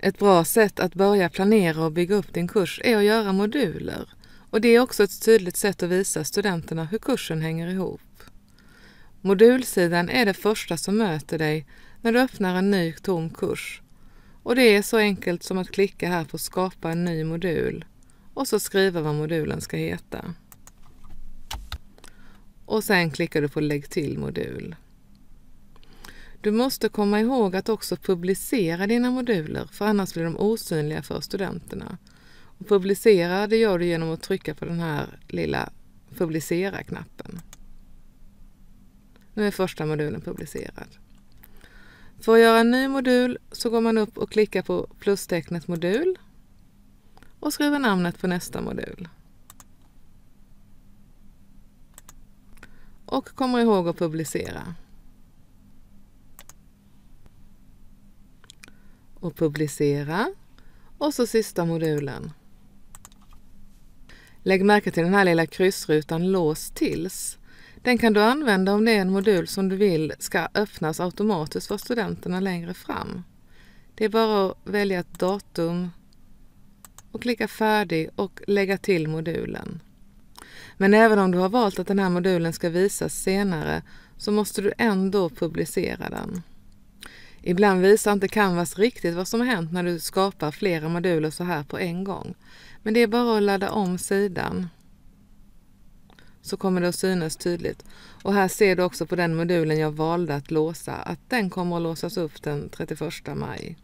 Ett bra sätt att börja planera och bygga upp din kurs är att göra moduler och det är också ett tydligt sätt att visa studenterna hur kursen hänger ihop. Modulsidan är det första som möter dig när du öppnar en ny tom kurs och det är så enkelt som att klicka här på skapa en ny modul och så skriva vad modulen ska heta. Och sen klickar du på lägg till modul. Du måste komma ihåg att också publicera dina moduler för annars blir de osynliga för studenterna. Och publicera det gör du genom att trycka på den här lilla publicera-knappen. Nu är första modulen publicerad. För att göra en ny modul så går man upp och klickar på plustecknet modul och skriver namnet på nästa modul. Och kommer ihåg att publicera. och publicera och så sista modulen. Lägg märke till den här lilla kryssrutan lås tills. Den kan du använda om det är en modul som du vill ska öppnas automatiskt för studenterna längre fram. Det är bara att välja ett datum och klicka färdig och lägga till modulen. Men även om du har valt att den här modulen ska visas senare så måste du ändå publicera den. Ibland visar inte Canvas riktigt vad som hänt när du skapar flera moduler så här på en gång. Men det är bara att ladda om sidan så kommer det att synas tydligt. Och här ser du också på den modulen jag valde att låsa att den kommer att låsas upp den 31 maj.